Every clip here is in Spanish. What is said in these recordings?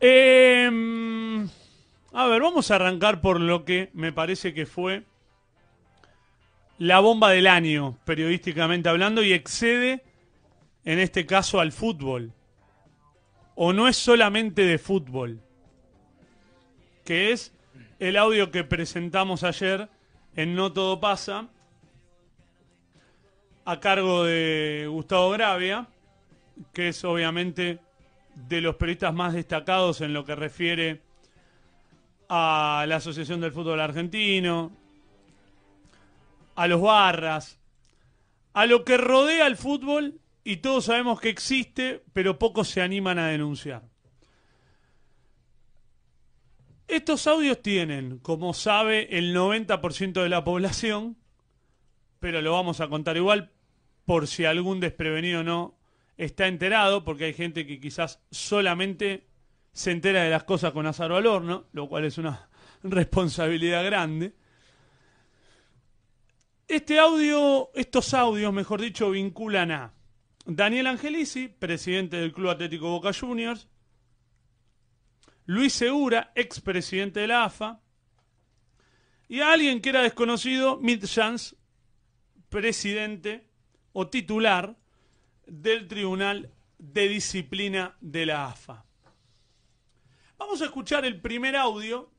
Em, a ver, vamos a arrancar por lo que me parece que fue la bomba del año, periodísticamente hablando, y excede, en este caso, al fútbol. O no es solamente de fútbol, que es el audio que presentamos ayer en No Todo Pasa, a cargo de Gustavo Gravia, que es obviamente de los periodistas más destacados en lo que refiere a la Asociación del Fútbol Argentino, a los barras, a lo que rodea el fútbol y todos sabemos que existe, pero pocos se animan a denunciar. Estos audios tienen, como sabe, el 90% de la población, pero lo vamos a contar igual por si algún desprevenido no está enterado, porque hay gente que quizás solamente se entera de las cosas con azar o al horno, lo cual es una responsabilidad grande. Este audio, estos audios, mejor dicho, vinculan a Daniel Angelisi, presidente del Club Atlético Boca Juniors, Luis Segura, expresidente de la AFA, y a alguien que era desconocido, Mitchans, presidente o titular del Tribunal de Disciplina de la AFA. Vamos a escuchar el primer audio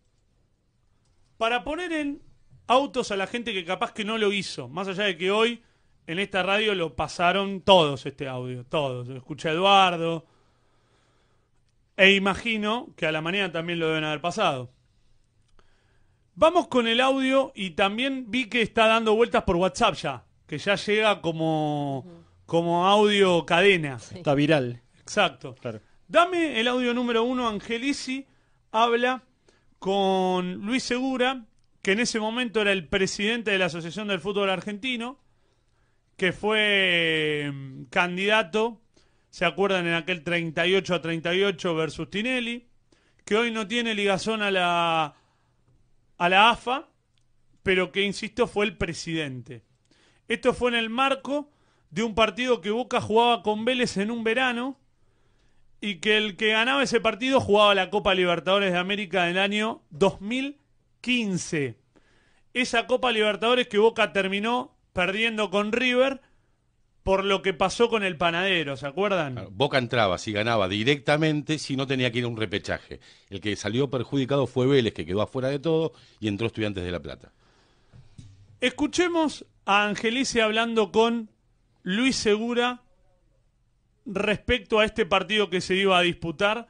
para poner en autos a la gente que capaz que no lo hizo, más allá de que hoy en esta radio lo pasaron todos este audio, todos. Escuché a Eduardo. E imagino que a la mañana también lo deben haber pasado. Vamos con el audio y también vi que está dando vueltas por WhatsApp ya, que ya llega como como audio cadena. Está viral. Exacto. Dame el audio número uno, Angelici habla con Luis Segura, que en ese momento era el presidente de la Asociación del Fútbol Argentino, que fue em, candidato, se acuerdan, en aquel 38 a 38 versus Tinelli, que hoy no tiene ligazón a la, a la AFA, pero que, insisto, fue el presidente. Esto fue en el marco de un partido que Boca jugaba con Vélez en un verano y que el que ganaba ese partido jugaba la Copa Libertadores de América del año 2015. Esa Copa Libertadores que Boca terminó perdiendo con River por lo que pasó con el panadero, ¿se acuerdan? Boca entraba, si ganaba directamente, si no tenía que ir a un repechaje. El que salió perjudicado fue Vélez, que quedó afuera de todo y entró Estudiantes de La Plata. Escuchemos a Angelice hablando con Luis Segura respecto a este partido que se iba a disputar,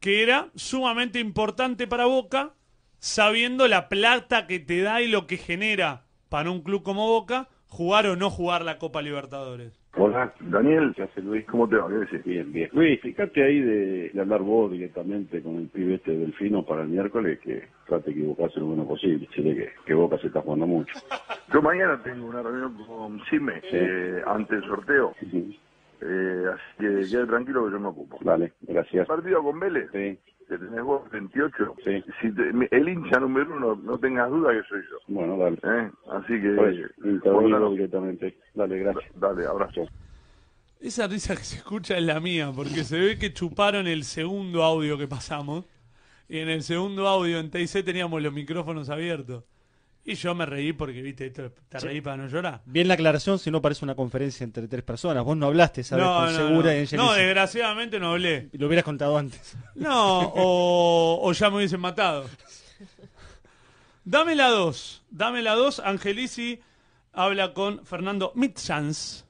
que era sumamente importante para Boca, sabiendo la plata que te da y lo que genera para un club como Boca jugar o no jugar la Copa Libertadores. Hola, Daniel, ¿qué hace Luis? ¿Cómo te va? ¿Qué bien, bien. Luis, fíjate ahí de, hablar vos directamente con el pibe este Delfino para el miércoles, que trate de equivocarse lo menos posible. que Boca se está jugando mucho. Yo mañana tengo una reunión con CIME eh, antes eh, ante el sorteo. así que quede tranquilo que yo me ocupo. Dale, gracias. Partido con Vélez. Sí. Que tenés vos 28. Sí. el hincha número uno, no tengas duda que soy yo. Bueno, dale. Eh, así que. Pues, intervino directamente. Dale, gracias. Dale, abrazo. Esa risa que se escucha es la mía, porque se ve que chuparon el segundo audio que pasamos. Y en el segundo audio en TIC teníamos los micrófonos abiertos. Y yo me reí porque, viste, esto, te reí para no llorar. Bien la aclaración, si no parece una conferencia entre tres personas. Vos no hablaste, ¿sabes? No, Con Segura no. desgraciadamente no hablé. Lo hubieras contado antes. No, o, ya me hubiesen matado. Dame la dos, Dame la 2. Angelici habla con Fernando Mitzans.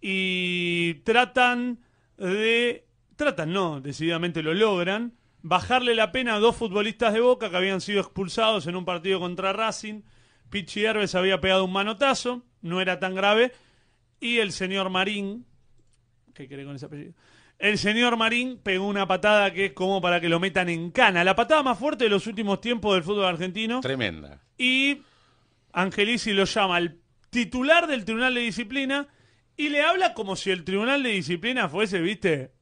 Y tratan de. Tratan, no, decididamente lo logran bajarle la pena a dos futbolistas de Boca que habían sido expulsados en un partido contra Racing. Pichi Herbes había pegado un manotazo, no era tan grave. Y el señor Marín, ¿qué cree con ese apellido? El señor Marín pegó una patada que es como para que lo metan en cana. La patada más fuerte de los últimos tiempos del fútbol argentino. Tremenda. Y Angelici lo llama al titular del Tribunal de Disciplina y le habla como si el Tribunal de Disciplina fuese, viste,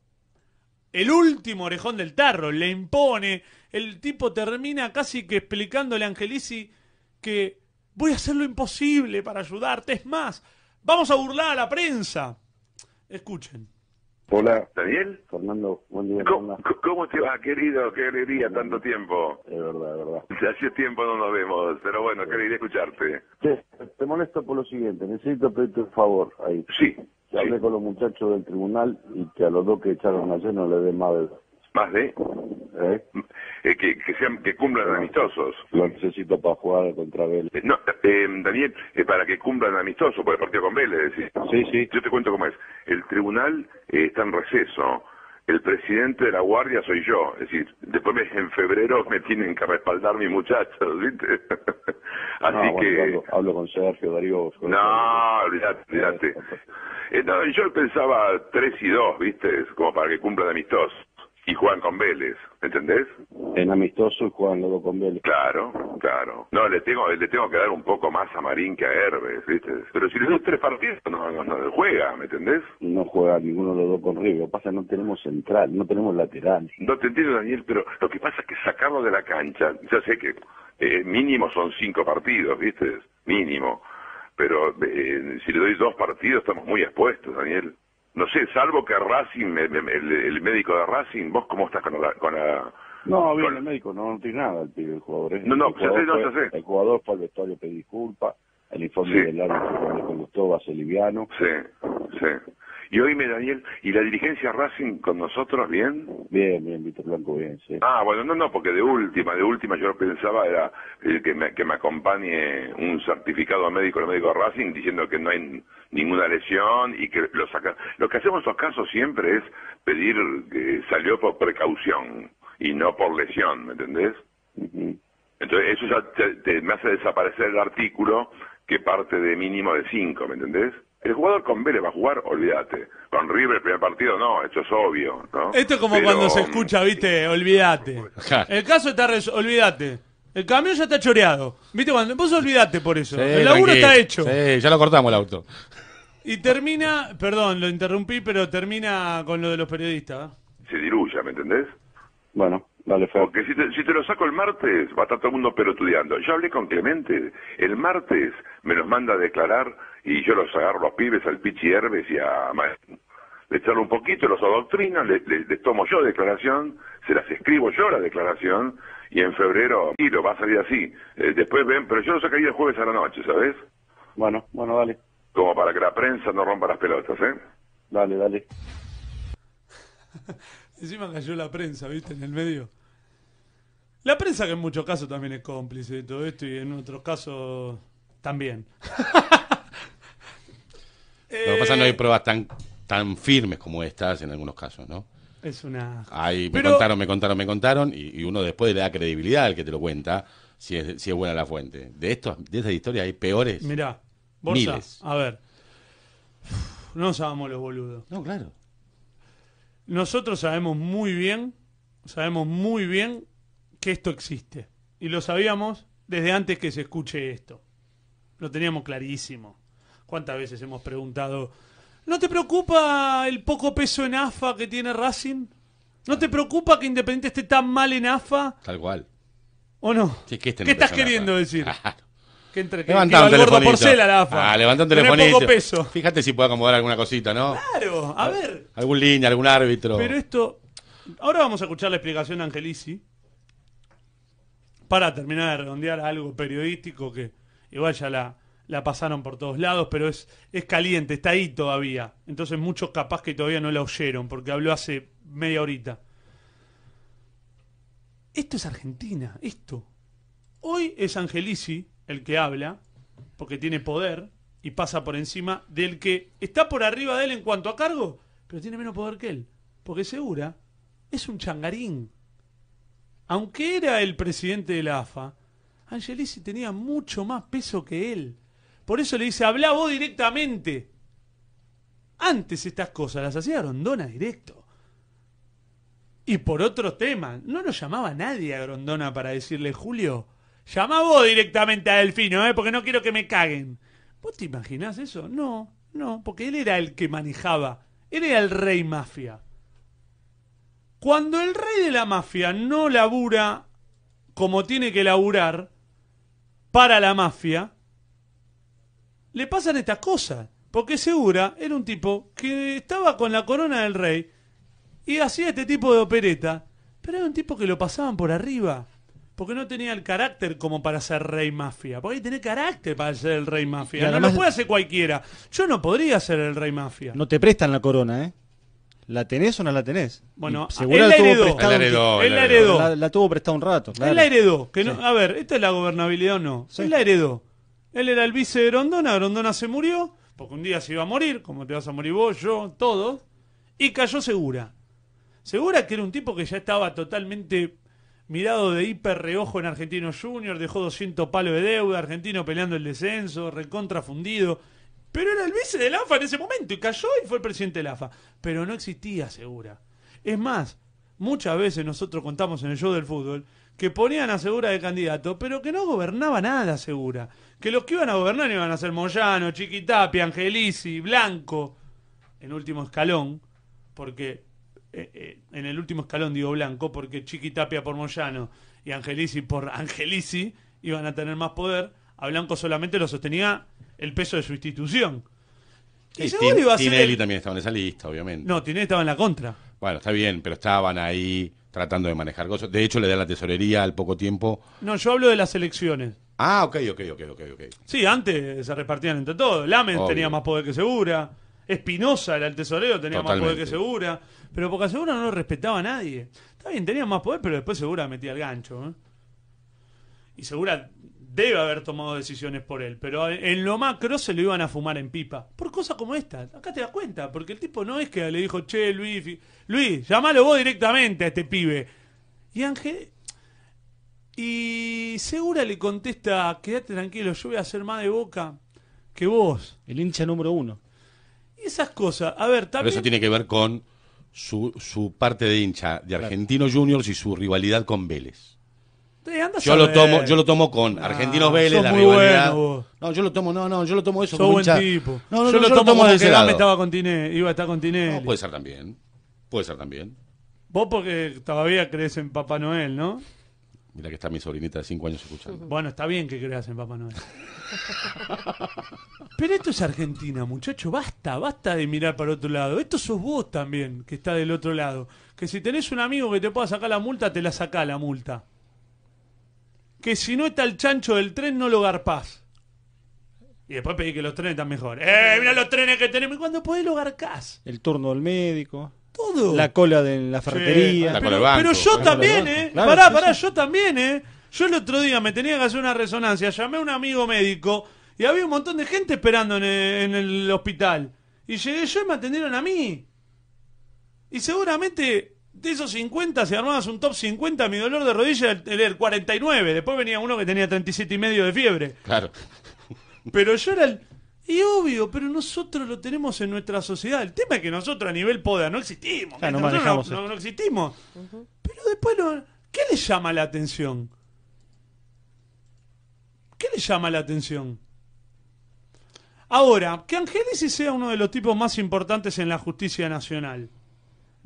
el último orejón del tarro, le impone. El tipo termina casi que explicándole a Angelici que voy a hacer lo imposible para ayudarte. Es más, vamos a burlar a la prensa. Escuchen. Hola. bien? Fernando, buen día. ¿Cómo, te va, querido? Qué alegría, tanto tiempo. Es verdad, es verdad. Hace tiempo no nos vemos, pero bueno, quería escucharte. te molesto por lo siguiente, necesito pedirte un favor ahí. Sí hablé con los muchachos del tribunal y que a los dos que echaron ayer no le den más de más de ¿Eh? Eh, que, sean que cumplan amistosos lo necesito para jugar contra Vélez eh, no Daniel para que cumplan amistosos porque partido con Vélez decís sí sí yo te cuento cómo es el tribunal está en receso el presidente de la guardia soy yo, es decir, después en febrero me tienen que respaldar mis muchachos, ¿viste? Ah, Así que... Hablo, con Sergio Darío. no, olvídate. Eh, yo pensaba 3 y 2, ¿viste? Como para que cumplan amistoso. Y juegan con Vélez, ¿entendés? En amistoso y juegan dos con Vélez. Claro, claro. No, le tengo, le tengo que dar un poco más a Marín que a Herbes, ¿viste? Pero si le doy tres partidos no, no, juega, ¿me entendés? No juega ninguno de los dos con River. Lo que pasa es que no tenemos central, no tenemos lateral. No te entiendo, Daniel, pero lo que pasa es que sacarlo de la cancha, ya sé que eh, mínimo son cinco partidos, ¿viste? Mínimo pero eh, si le doy dos partidos estamos muy expuestos, Daniel. No sé, salvo que Racing, el, médico de Racing, ¿vos cómo estás con la...? no, bien el médico, no, no, tiene nada el jugador. ¿eh? no, no, el sé, no sé. el jugador fue al vestuario pedir disculpas, el informe del árbitro cuando gustó, va a ser liviano. Sí, sí. Y oíme, Daniel, ¿y la dirigencia Racing con nosotros bien? Bien, bien, Víctor Blanco, bien, sí. Ah, bueno, no, no, porque de última, de última yo pensaba era el que me, que me acompañe un certificado médico, el médico Racing, diciendo que no hay ninguna lesión y que lo saca. Lo que hacemos en estos casos siempre es pedir que salió por precaución y no por lesión, ¿me entendés? Entonces, eso ya me hace desaparecer el artículo que parte de mínimo de cinco, ¿me entendés? El jugador con Vélez va a jugar, olvídate. Con River el primer partido no, esto es obvio, ¿no? Esto es como cuando se escucha, viste, olvídate. El caso está, res... olvídate. El camión ya está choreado. ¿Viste cuando? Vos olvidate por eso. el laburo está hecho. Sí, ya lo cortamos el auto. Y termina, perdón, lo interrumpí, pero termina con lo de los periodistas. ¿eh? Se diluya, ¿me entendés? Bueno, dale, Porque si te, si te lo saco el martes, va a estar todo el mundo estudiando. Yo hablé con Clemente. El martes me los manda a declarar y yo los agarro a los pibes, al Pichi Herbes y a Maestro. Le charlo un poquito, los adoctrino, les, tomo yo declaración, se las escribo yo la declaración, y en febrero, y lo va a salir así. Eh, después ven, pero yo los sacaría el jueves a la noche, ¿sabes? Bueno, bueno, dale. Como para que la prensa no rompa las pelotas, ¿eh? Dale, dale. Encima cayó la prensa, ¿viste? En el medio. La prensa que en muchos casos también es cómplice de todo esto y en otros casos también. Lo que pasa es que no hay eh, pruebas tan, firmes como estas en algunos casos, ¿no? Es una. me contaron, me contaron, me contaron, y, uno después le da credibilidad al que te lo cuenta, si es, buena la fuente. De, esto, de estas historias hay peores. Mirá, a ver. No sabemos los boludos. No, claro. Nosotros sabemos muy bien, sabemos muy bien que esto existe. Y lo sabíamos desde antes que se escuche esto. Lo teníamos clarísimo. ¿Cuántas veces hemos preguntado, ¿no te preocupa el poco peso en AFA que tiene Racing? ¿No te preocupa que Independiente esté tan mal en AFA? Tal cual. ¿O no? Este ¿Qué, estás queriendo decir? que entre que, un gordo la ah, levanta un telefonito. Fíjate si puede acomodar alguna cosita, ¿no? Claro, a, ver. Algún línea, algún árbitro. Pero esto. Ahora vamos a escuchar la explicación de Angelici. Para terminar de redondear algo periodístico que igual ya la, la pasaron por todos lados, pero es, es caliente, está ahí todavía. Entonces muchos capaz que todavía no la oyeron, porque habló hace media horita. Esto es Argentina, esto. Hoy es Angelici el que habla, porque tiene poder y pasa por encima del que está por arriba de él en cuanto a cargo, pero tiene menos poder que él, porque segura es un changarín. Aunque era el presidente de la AFA, Angelici tenía mucho más peso que él por eso le dice, habla vos directamente. Antes estas cosas las hacía Grondona directo. Y por otro tema, No lo llamaba nadie a Grondona para decirle, Julio, llama vos directamente a Delfino, eh, porque no quiero que me caguen. ¿Vos te imaginás eso? No, no, porque él era el que manejaba. Él era el rey mafia. Cuando el rey de la mafia no labura como tiene que laburar para la mafia, le pasan estas cosas. Porque Segura era un tipo que estaba con la corona del rey y hacía este tipo de opereta, pero era un tipo que lo pasaban por arriba. Porque no tenía el carácter como para ser rey mafia. Porque hay que tener carácter para ser el rey mafia. no lo puede hacer cualquiera. Yo no podría ser el rey mafia. No te prestan la corona, ¿eh? ¿La tenés o no la tenés? Bueno, ah, él la heredó. Él la heredó. la, heredó. La, tuvo prestada un rato. Él la heredó. Que no, A ver, ¿esta es la gobernabilidad o no? la heredó. Él era el vice de Grondona, Grondona se murió, porque un día se iba a morir, como te vas a morir vos, yo, todos, y cayó Segura. Segura que era un tipo que ya estaba totalmente mirado de hiper reojo en Argentino Junior, dejó 200 palos de deuda, Argentino peleando el descenso, fundido, Pero era el vice del AFA en ese momento y cayó y fue el presidente del AFA. Pero no existía Segura. Es más, muchas veces nosotros contamos en el show del fútbol que ponían a Segura de candidato, pero que no gobernaba nada Segura. Que los que iban a gobernar iban a ser Moyano, Chiquitapia, Angelici, Blanco, en último escalón, porque eh, eh, en el último escalón digo Blanco, porque Chiquitapia por Moyano y Angelici por Angelici iban a tener más poder. A Blanco solamente lo sostenía el peso de su institución. Y, iba a Tinelli también estaba en esa lista, obviamente. No, Tinelli estaba en la contra. Bueno, está bien, pero estaban ahí tratando de manejar cosas. De hecho, le da la tesorería al poco tiempo. No, yo hablo de las elecciones. Ah, ok, ok, ok, ok, ok. Sí, antes se repartían entre todos. Lamen tenía más poder que Segura. Espinosa era el tesorero, tenía más poder que Segura. Pero porque Segura no lo respetaba a nadie. Está bien, tenía más poder, pero después Segura metía el gancho. ¿eh? Y Segura debe haber tomado decisiones por él, pero en lo macro se lo iban a fumar en pipa. Por cosas como esta, acá te das cuenta, porque el tipo no es que le dijo, che, Luis, Luis, llamalo vos directamente a este pibe. Y Ángel... Y Segura le contesta, quédate tranquilo, yo voy a hacer más de boca que vos. El hincha número uno. Y esas cosas, a ver, también... Pero eso tiene que ver con su, parte de hincha de Argentino Juniors y su rivalidad con Vélez yo lo tomo, yo lo tomo con ah, Argentinos Vélez, la rivalidad. Bueno, no, yo lo tomo, no, no, yo lo tomo eso tipo. yo, lo, tomo de ese lado. estaba con Tine, iba a estar con Tine. puede ser también. Puede ser también. Vos porque todavía crees en Papá Noel, ¿no? Mira que está mi sobrinita de 5 años escuchando. Bueno, está bien que creas en Papá Noel. Pero esto es Argentina, muchacho. Basta, basta de mirar para otro lado. Esto sos vos también, que está del otro lado. Que si tenés un amigo que te pueda sacar la multa, te la saca la multa que si no está el chancho del tren no lo garpás. Y después pedí que los trenes están mejor. ¡Eh, mira los trenes que tenemos! ¿Y cuando podés lo garcás? El turno del médico. Todo. La cola de la ferretería. pero, pero, yo también, ¿eh? pará, pará, yo también, ¿eh? Yo el otro día me tenía que hacer una resonancia, llamé a un amigo médico y había un montón de gente esperando en el hospital. Y llegué yo y me atendieron a mí. Y seguramente de esos 50, si armabas un top 50, mi dolor de rodilla era el 49. Después venía uno que tenía 37 y medio de fiebre. Claro. Pero yo era el... Y obvio, pero nosotros lo tenemos en nuestra sociedad. El tema es que nosotros a nivel poda no existimos. no, existimos. Pero después, no, ¿qué le llama la atención? ¿Qué le llama la atención? Ahora, que Angelici sea uno de los tipos más importantes en la justicia nacional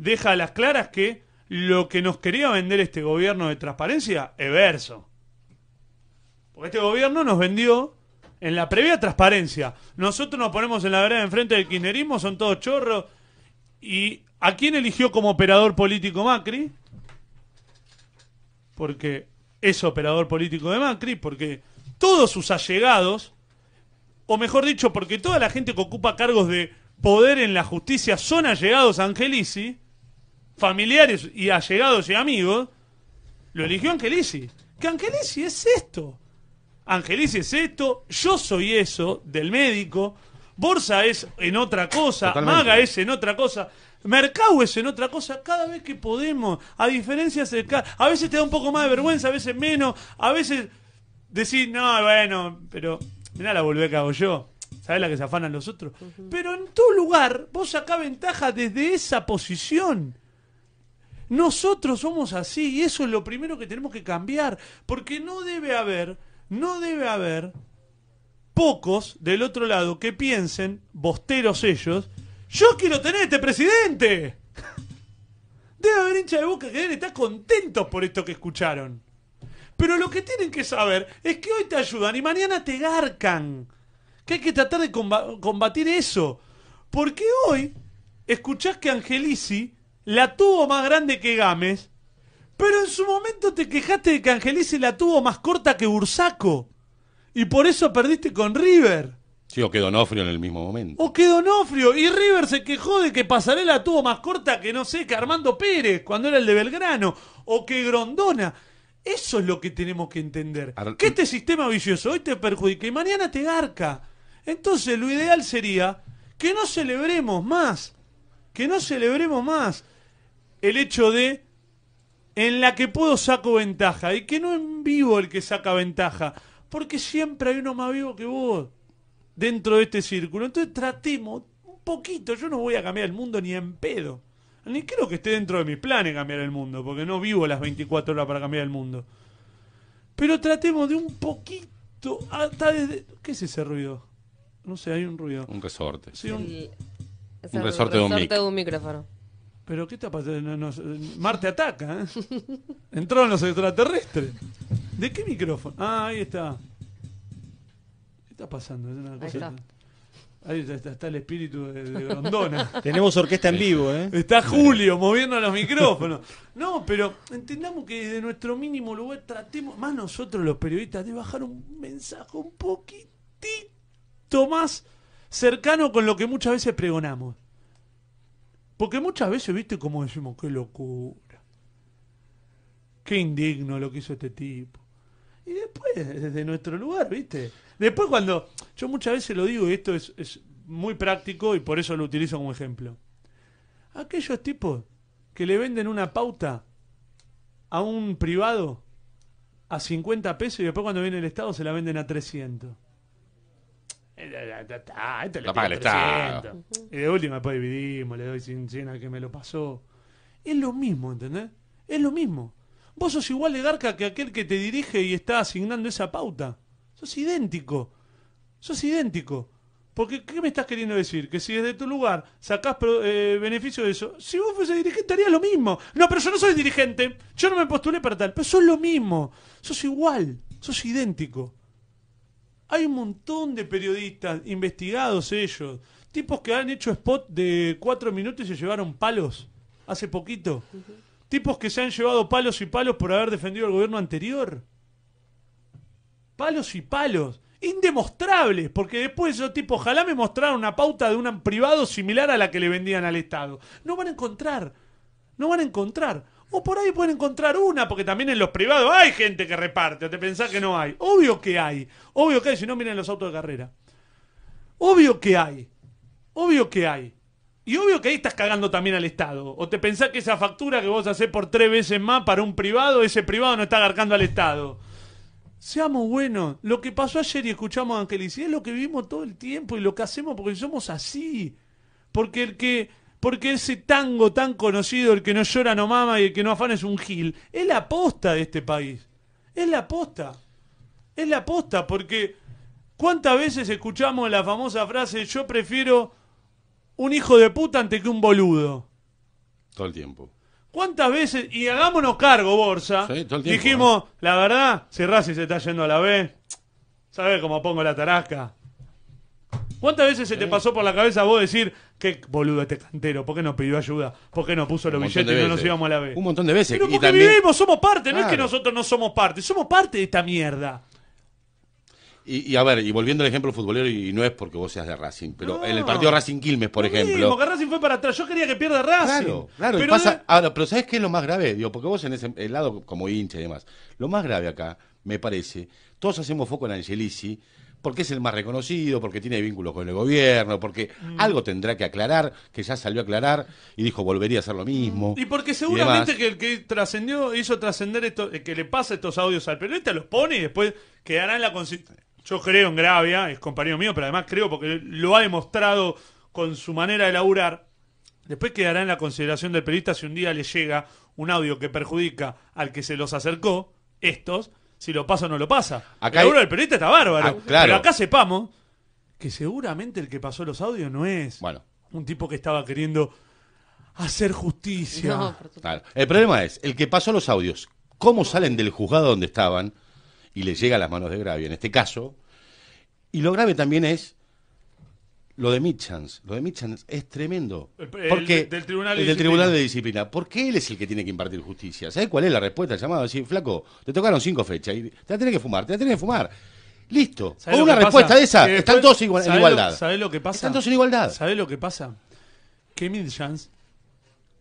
deja a las claras que lo que nos quería vender este gobierno de transparencia es verso. Porque este gobierno nos vendió en la previa transparencia. Nosotros nos ponemos en la vereda enfrente del kirchnerismo, son todos chorros. ¿Y a quién eligió como operador político Macri? Porque es operador político de Macri, porque todos sus allegados, o mejor dicho, porque toda la gente que ocupa cargos de poder en la justicia son allegados a Angelici, familiares y allegados y amigos, lo eligió Angelici. Que Angelici es esto. Angelici es esto, yo soy eso del médico, Borsa es en otra cosa, Maga es en otra cosa. Mercado es en otra cosa, cada vez que podemos, a diferencia de... a veces te da un poco más de vergüenza, a veces menos, a veces decir no, bueno, pero mirá la volvé a hago yo, sabes la que se afanan los otros? Pero en tu lugar, vos sacás ventaja desde esa posición. Nosotros somos así y eso es lo primero que tenemos que cambiar, porque no debe haber, no debe haber pocos del otro lado que piensen, bosteros ellos, yo quiero tener este presidente. Debe haber hincha de boca que deben estar contentos por esto que escucharon. Pero lo que tienen que saber es que hoy te ayudan y mañana te garcan. Que hay que tratar de combatir eso. Porque hoy escuchás que Angelici la tuvo más grande que Gámez, pero en su momento te quejaste de que Angelice la tuvo más corta que Bursaco. Y por eso perdiste con River. Sí, o que Donofrio en el mismo momento. O que Donofrio. Y River se quejó de que la tuvo más corta que, no sé, que Armando Pérez cuando era el de Belgrano. O que Grondona. Eso es lo que tenemos que entender. que este sistema vicioso hoy te perjudica y mañana te garca. Entonces lo ideal sería que no celebremos más. Que no celebremos más el hecho de en la que puedo saco ventaja y que no en vivo el que saca ventaja, porque siempre hay uno más vivo que vos dentro de este círculo. Entonces tratemos un poquito, yo no voy a cambiar el mundo ni en pedo. Ni creo que esté dentro de mis planes cambiar el mundo, porque no vivo las 24 horas para cambiar el mundo. Pero tratemos de un poquito, hasta desde... ¿Qué es ese ruido? No sé, hay un ruido. Un resorte. un... resorte, de un micrófono. Pero ¿qué está pasando? Marte ataca, ¿eh? Entraron los extraterrestres. ¿De qué micrófono? Ah, ahí está. ¿Qué está pasando? ahí está. Ahí está, el espíritu de, de Tenemos orquesta en vivo, ¿eh? Está Julio moviendo los micrófonos. No, pero entendamos que desde nuestro mínimo lugar tratemos, más nosotros los periodistas, de bajar un mensaje un poquitito más cercano con lo que muchas veces pregonamos. Porque muchas veces, viste, como decimos, qué locura. Qué indigno lo que hizo este tipo. Y después, desde nuestro lugar, viste. Después cuando, yo muchas veces lo digo, y esto es, muy práctico y por eso lo utilizo como ejemplo. Aquellos tipos que le venden una pauta a un privado a 50 pesos y después cuando viene el Estado se la venden a 300. Ah, Y de última después dividimos, le doy sin, cena que me lo pasó. Es lo mismo, ¿entendés? Es lo mismo. Vos sos igual de garca que aquel que te dirige y está asignando esa pauta. Sos idéntico. Sos idéntico. Porque, ¿qué me estás queriendo decir? Que si desde tu lugar sacás eh, beneficio de eso, si vos fuese dirigente harías lo mismo. No, pero yo no soy dirigente. Yo no me postulé para tal. Pero sos lo mismo. Sos igual. Sos idéntico. Hay un montón de periodistas investigados ellos, tipos que han hecho spot de cuatro minutos y se llevaron palos hace poquito. Tipos que se han llevado palos y palos por haber defendido al gobierno anterior. Palos y palos. Indemostrables, porque después yo tipo, ojalá me mostraran una pauta de un privado similar a la que le vendían al Estado. No van a encontrar. No van a encontrar. O por ahí pueden encontrar una, porque también en los privados hay gente que reparte. o ¿Te pensás que no hay? Obvio que hay. Obvio que hay, si no, miren los autos de carrera. Obvio que hay. Obvio que hay. Y obvio que ahí estás cagando también al Estado. O te pensás que esa factura que vos hacés por tres veces más para un privado, ese privado no está agarcando al Estado. Seamos buenos. Lo que pasó ayer y escuchamos a Angelici es lo que vivimos todo el tiempo y lo que hacemos porque somos así. Porque el que porque ese tango tan conocido, el que no llora no mama y el que no afana es un gil, es la aposta de este país. Es la aposta. Es la aposta, porque ¿cuántas veces escuchamos la famosa frase yo prefiero un hijo de puta ante que un boludo? Todo el tiempo. ¿Cuántas veces? Y hagámonos cargo, Borsa. Sí, todo el tiempo, dijimos, la verdad, si Racing se está yendo a la vez, ¿sabes cómo pongo la tarasca? ¿Cuántas veces se te pasó por la cabeza vos decir, qué boludo este cantero, por qué no pidió ayuda, por qué no puso los billetes y no nos íbamos a la vez? Un montón de veces. Pero porque también... vivimos, somos parte, no es que nosotros no somos parte, somos parte de esta mierda. Y, a ver, y volviendo al ejemplo futbolero, y no es porque vos seas de Racing, pero en el partido Racing Quilmes, por ejemplo. Sí, que Racing fue para atrás, yo quería que pierda Racing. Claro, claro. Pero, pasa, pero ¿sabes qué es lo más grave? porque vos en ese lado como hincha y demás, lo más grave acá, me parece, todos hacemos foco en Angelici porque es el más reconocido, porque tiene vínculos con el gobierno, porque mm. algo tendrá que aclarar, que ya salió a aclarar y dijo volvería a hacer lo mismo. Y porque seguramente que el que trascendió, hizo trascender esto, eh, que le pasa estos audios al periodista, los pone y después quedará en la Yo creo en Gravia, es compañero mío, pero además creo porque lo ha demostrado con su manera de laburar. Después quedará en la consideración del periodista si un día le llega un audio que perjudica al que se los acercó, estos, si lo pasa o no lo pasa. Acá el periodista está bárbaro. Ah, Pero acá sepamos que seguramente el que pasó los audios no es bueno. un tipo que estaba queriendo hacer justicia. El problema es, el que pasó los audios, ¿cómo salen del juzgado donde estaban y les llega a las manos de grave. En este caso. Y lo grave también es lo de Mitchans, lo de Mitchans es tremendo. Porque, el, del Tribunal, de, del tribunal de Disciplina. ¿Por qué él es el que tiene que impartir justicia? ¿Sabes cuál es la respuesta El llamado? Decir, flaco, te tocaron cinco fechas y te la tenés que fumar, te la tenés que fumar. Listo. una respuesta de esa, eh, están todos en igualdad. ¿Sabés lo que pasa? Están todos en igualdad. ¿Sabés lo que pasa? Que Mitchans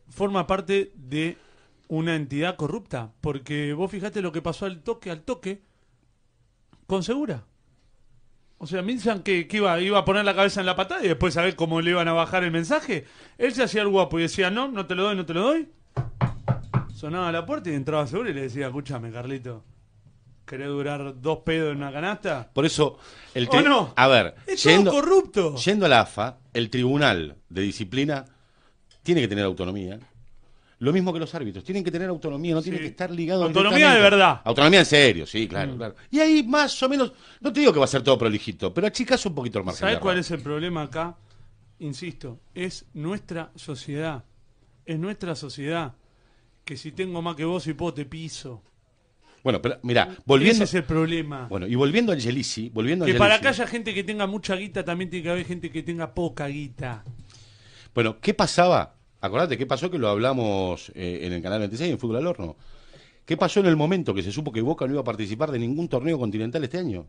forma parte de una entidad corrupta. Porque vos fijate lo que pasó al toque, al toque, con Segura. O sea, me que, que, iba, iba a poner la cabeza en la patada y después a ver cómo le iban a bajar el mensaje. Él se hacía el guapo y decía, no, no te lo doy, no te lo doy. Sonaba la puerta y entraba seguro y le decía, escúchame, Carlito, ¿querés durar dos pedos en una canasta? Por eso, el A ver, es corrupto. Yendo a la AFA, el Tribunal de Disciplina tiene que tener autonomía lo mismo que los árbitros, tienen que tener autonomía, no tienen que estar ligados. Autonomía de verdad. Autonomía en serio, sí, mm. claro, Y ahí más o menos, no te digo que va a ser todo prolijito, pero chicas un poquito el margen. ¿Sabes cuál es el problema acá? Insisto, es nuestra sociedad. Es nuestra sociedad que si tengo más que vos y vos te piso. Bueno, pero mira, volviendo. Ese es el problema. Bueno, y volviendo a Yelisi... Volviendo a que para acá haya gente que tenga mucha guita, también tiene que haber gente que tenga poca guita. Bueno, ¿qué pasaba? Acordate, ¿qué pasó? Que lo hablamos eh, en el Canal 26, en Fútbol al Horno. ¿Qué pasó en el momento que se supo que Boca no iba a participar de ningún torneo continental este año?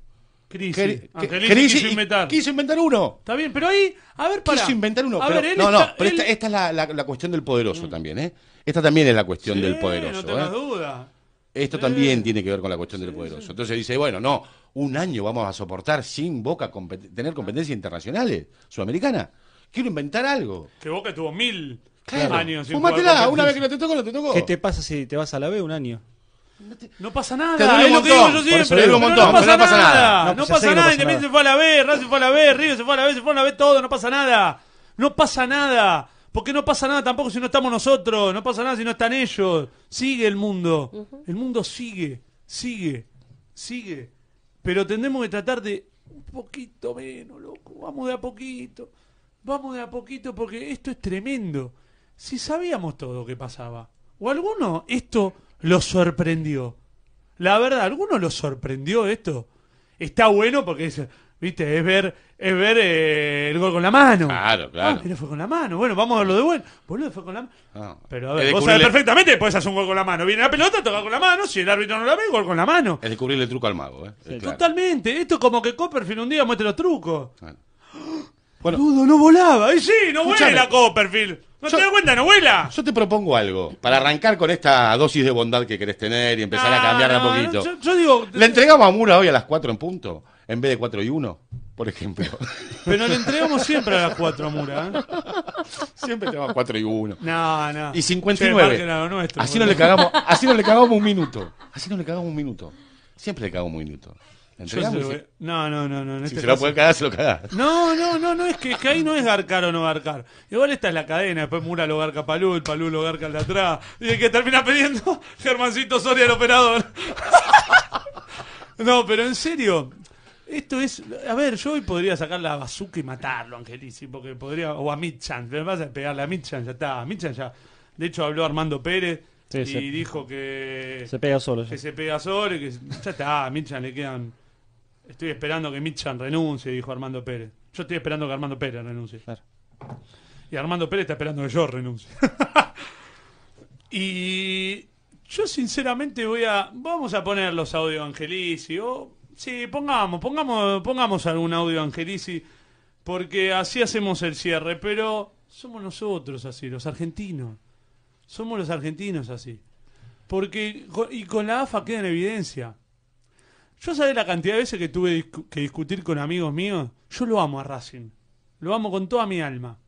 Ah, quiso inventar. Quiso inventar uno. Está bien, pero ahí, a ver, para. Quiso inventar uno. no, no, pero esta, es la, cuestión del poderoso mm. también, ¿eh? Esta también es la cuestión del poderoso. No ¿eh? duda. Esto también tiene que ver con la cuestión del poderoso. Entonces dice, bueno, no, un año vamos a soportar sin Boca tener competencias internacionales, sudamericanas. Quiero inventar algo. Que Boca tuvo mil una vez que no te toco no te toco ¿Qué te pasa si te vas a la B un año? No, pasa nada, te lo que digo yo siempre. un montón, no, pasa, nada. No, pues pasa nada, Independiente se fue a la B, Raz se fue a la B, Río se fue a la B, se fue a la B todo, no pasa nada. No pasa nada. Porque no pasa nada tampoco si no estamos nosotros, no pasa nada si no están ellos. Sigue el mundo. El mundo sigue, sigue, sigue. Pero tendremos que tratar de un poquito menos, loco. Vamos de a poquito. Vamos de a poquito porque esto es tremendo si sabíamos todo lo que pasaba? ¿O alguno esto lo sorprendió? La verdad, ¿alguno lo sorprendió esto? Está bueno porque es, ¿viste? Es ver, es ver eh, el gol con la mano. Claro, ah, claro. Ah, pero fue con la mano. Bueno, vamos a verlo de vuelta. fue con la mano. Ah. pero a ver, vos sabés perfectamente, puedes hacer un gol con la mano. Viene la pelota, toca con la mano. Si el árbitro no la ve, gol con la mano. Es descubrirle el truco al mago, ¿eh? Totalmente. Esto es como que Copperfield un día muestra los trucos no volaba. Y sí, no Escuchame. la Copperfield. ¿No te das cuenta? ¿No vuela? Yo te propongo algo. Para arrancar con esta dosis de bondad que querés tener y empezar a cambiarla un poquito. yo, digo. ¿Le eh, entregamos a Mura hoy a las 4 en punto? En vez de 4 y 1, por ejemplo. Pero le entregamos siempre a las 4 ¿eh? a Mura. Siempre te va 4 y 1. No, no. Y 59. así, no le cagamos, así no le cagamos un minuto. Así no le cagamos un minuto. Siempre le cagamos un minuto no, no, no, no. si este se lo puede cagar, se lo caga. No, no, no, es que, ahí no es garcar o no garcar. Igual esta es la cadena, después Mura lo garca Palú, Palú lo garca al de atrás. Y el que termina pidiendo Germancito Soria el operador. no, pero en serio, esto es. A ver, yo hoy podría sacar la bazuca y matarlo, Angelísimo, porque podría. O a Mitchan. pero vas pasa pegarle a Mitchan, ya está. Mitchan ya. De hecho, habló Armando Pérez y dijo que. Se pega solo. Que se pega solo que. Ya está. A Mitchan le quedan Estoy esperando que Mitchan renuncie, dijo Armando Pérez. Yo estoy esperando que Armando Pérez renuncie. Y Armando Pérez está esperando que yo renuncie. y yo sinceramente voy a... Vamos a poner los audio Angelici. O, sí, pongamos, pongamos, pongamos algún audio Angelici. Porque así hacemos el cierre. Pero somos nosotros así, los argentinos. Somos los argentinos así. Porque, y con la AFA queda en evidencia. Yo sabía la cantidad de veces que tuve que discutir con amigos míos. Yo lo amo a Racing. Lo amo con toda mi alma.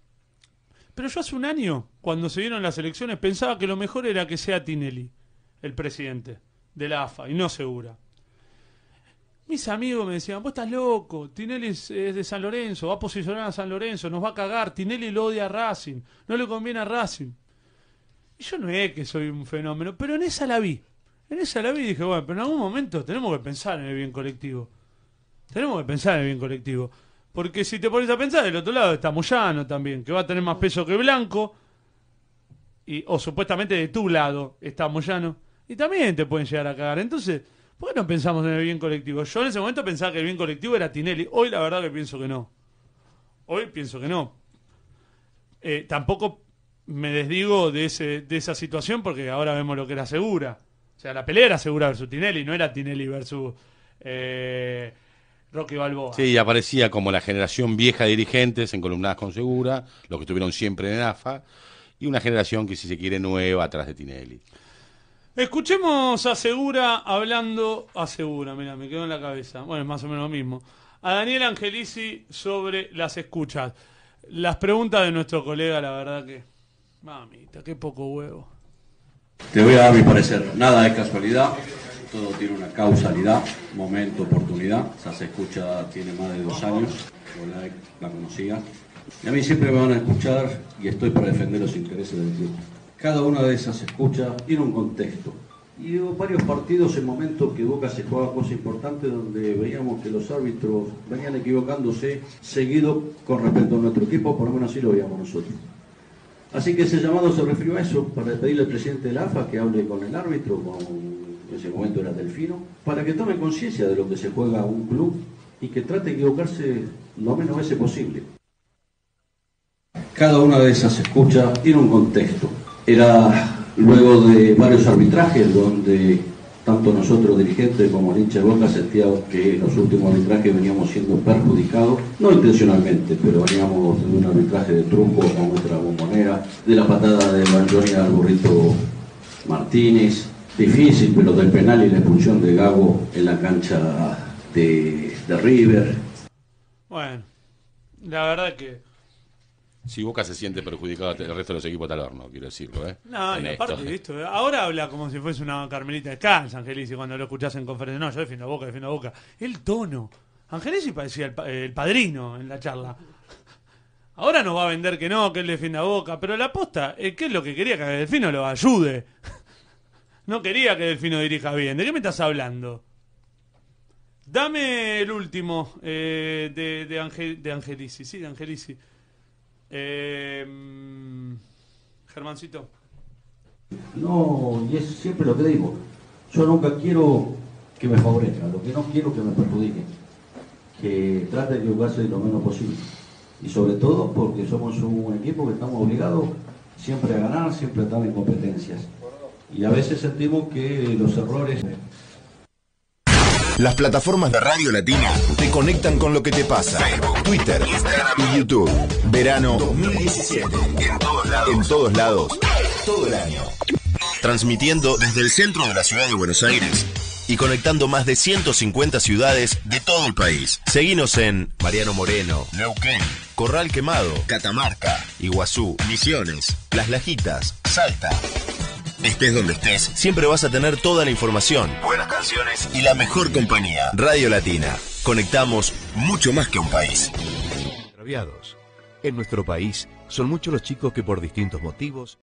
Pero yo hace un año, cuando se dieron las elecciones, pensaba que lo mejor era que sea Tinelli, el presidente de la AFA, y no Segura. Mis amigos me decían, vos estás loco, Tinelli es, de San Lorenzo, va a posicionar a San Lorenzo, nos va a cagar, Tinelli lo odia a Racing, no le conviene a Racing. Y yo no es que soy un fenómeno, pero en esa la vi. En esa la vi y dije, bueno, pero en algún momento tenemos que pensar en el bien colectivo. Tenemos que pensar en el bien colectivo. Porque si te pones a pensar, del otro lado está Moyano también, que va a tener más peso que Blanco. o supuestamente de tu lado está Moyano. Y también te pueden llegar a cagar. Entonces, ¿por qué no pensamos en el bien colectivo? Yo en ese momento pensaba que el bien colectivo era Tinelli. Hoy la verdad que pienso que no. Hoy pienso que no. Eh, tampoco me desdigo de, ese, de esa situación porque ahora vemos lo que era segura. O sea, la pelea era segura versus Tinelli, no era Tinelli versus eh, Rocky Balboa. Sí, aparecía como la generación vieja de dirigentes encolumnadas con Segura, los que estuvieron siempre en AFA, y una generación que, si se quiere, nueva atrás de Tinelli. Escuchemos a Segura hablando, a Segura, mira, me quedó en la cabeza. Bueno, es más o menos lo mismo. A Daniel Angelici sobre las escuchas. Las preguntas de nuestro colega, la verdad que... Mamita, qué poco huevo. Te voy a dar mi parecer. Nada es casualidad, todo tiene una causalidad, momento, oportunidad. Esa se escucha, tiene más de dos años, la, la conocía. Y a mí siempre me van a escuchar y estoy para defender los intereses del club. Cada una de esas escuchas tiene un contexto. Y hubo varios partidos en momentos que Boca se jugaba cosas importantes donde veíamos que los árbitros venían equivocándose seguido con respecto a nuestro equipo, por lo menos así lo veíamos nosotros. Así que ese llamado se refirió a eso, para pedirle al presidente de la AFA que hable con el árbitro, en ese momento era Delfino, para que tome conciencia de lo que se juega un club y que trate de equivocarse lo menos veces posible. Cada una de esas escuchas tiene un contexto. Era luego de varios arbitrajes donde tanto nosotros dirigentes como el hincha de Boca sentíamos que los últimos arbitrajes veníamos siendo perjudicados, no intencionalmente, pero veníamos de un arbitraje de truco con nuestra bombonera, de la patada de Banjoni al burrito Martínez, difícil, pero del penal y la expulsión de Gago en la cancha de, de River. Bueno, la verdad que si Boca se siente perjudicado el resto de los equipos, tal horno, quiero decirlo. ¿eh? No, y aparte, esto. ahora habla como si fuese una carmelita de Cans, Angelici, cuando lo escuchás en conferencia. No, yo defiendo Boca, defiendo Boca. El tono. Angelici parecía eh, el, padrino en la charla. Ahora nos va a vender que no, que él defienda a Boca, pero la aposta, eh, ¿qué es lo que quería? Que Delfino lo ayude. No quería que Delfino dirija bien. ¿De qué me estás hablando? Dame el último eh, de, de, Angel, de Angelici, sí, de Angelici. Eh, Germancito. No, y es siempre lo que digo. Yo nunca quiero que me favorezca, lo que no quiero que me perjudique. Que trate de jugarse lo menos posible. Y sobre todo porque somos un equipo que estamos obligados siempre a ganar, siempre a estar en competencias. Y a veces sentimos que los errores las plataformas de Radio Latina te conectan con lo que te pasa. Twitter, Instagram y YouTube. Verano 2017. En todos lados. En todos lados. Todo el año. Transmitiendo desde el centro de la ciudad de Buenos Aires y conectando más de 150 ciudades de todo el país. Seguimos en Mariano Moreno, Neuquén, Corral Quemado, Catamarca, Iguazú, Misiones, Las Lajitas, Salta, estés donde estés, siempre vas a tener toda la información, buenas canciones y la mejor compañía. Radio Latina. Conectamos mucho más que un país. En nuestro país son muchos los chicos que por distintos motivos